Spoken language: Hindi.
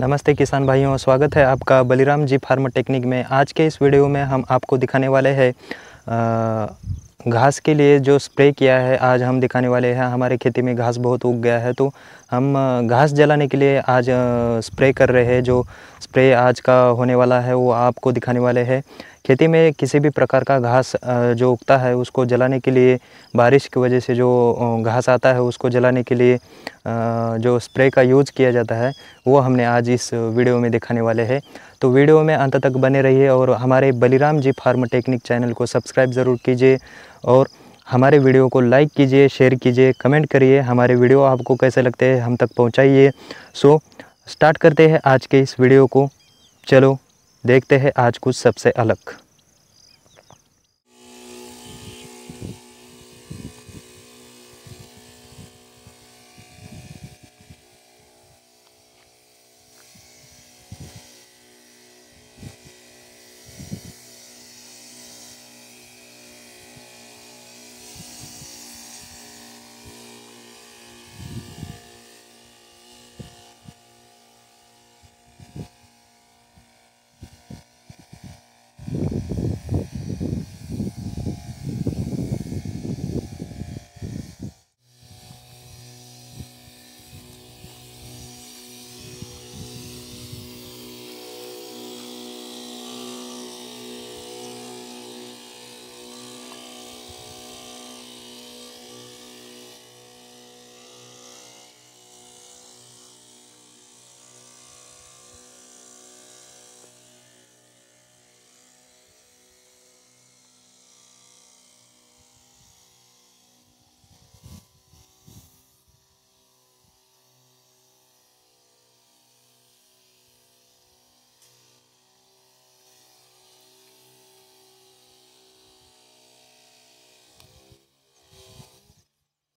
नमस्ते किसान भाइयों स्वागत है आपका बलिराम जी फार्म टेक्निक में आज के इस वीडियो में हम आपको दिखाने वाले हैं घास के लिए जो स्प्रे किया है आज हम दिखाने वाले हैं हमारे खेती में घास बहुत उग गया है तो हम घास जलाने के लिए आज स्प्रे कर रहे हैं जो स्प्रे आज का होने वाला है वो आपको दिखाने वाले हैं खेती में किसी भी प्रकार का घास जो उगता है उसको जलाने के लिए बारिश की वजह से जो घास आता है उसको जलाने के लिए जो स्प्रे का यूज़ किया जाता है वो हमने आज इस वीडियो में दिखाने वाले हैं तो वीडियो में अंत तक बने रहिए और हमारे Baliram ji farm technique channel को सब्सक्राइब ज़रूर कीजिए और हमारे वीडियो को लाइक कीजिए शेयर कीजिए कमेंट करिए हमारे वीडियो आपको कैसे लगते हैं हम तक पहुँचाइए सो स्टार्ट करते हैं आज के इस वीडियो को चलो देखते हैं आज कुछ सबसे अलग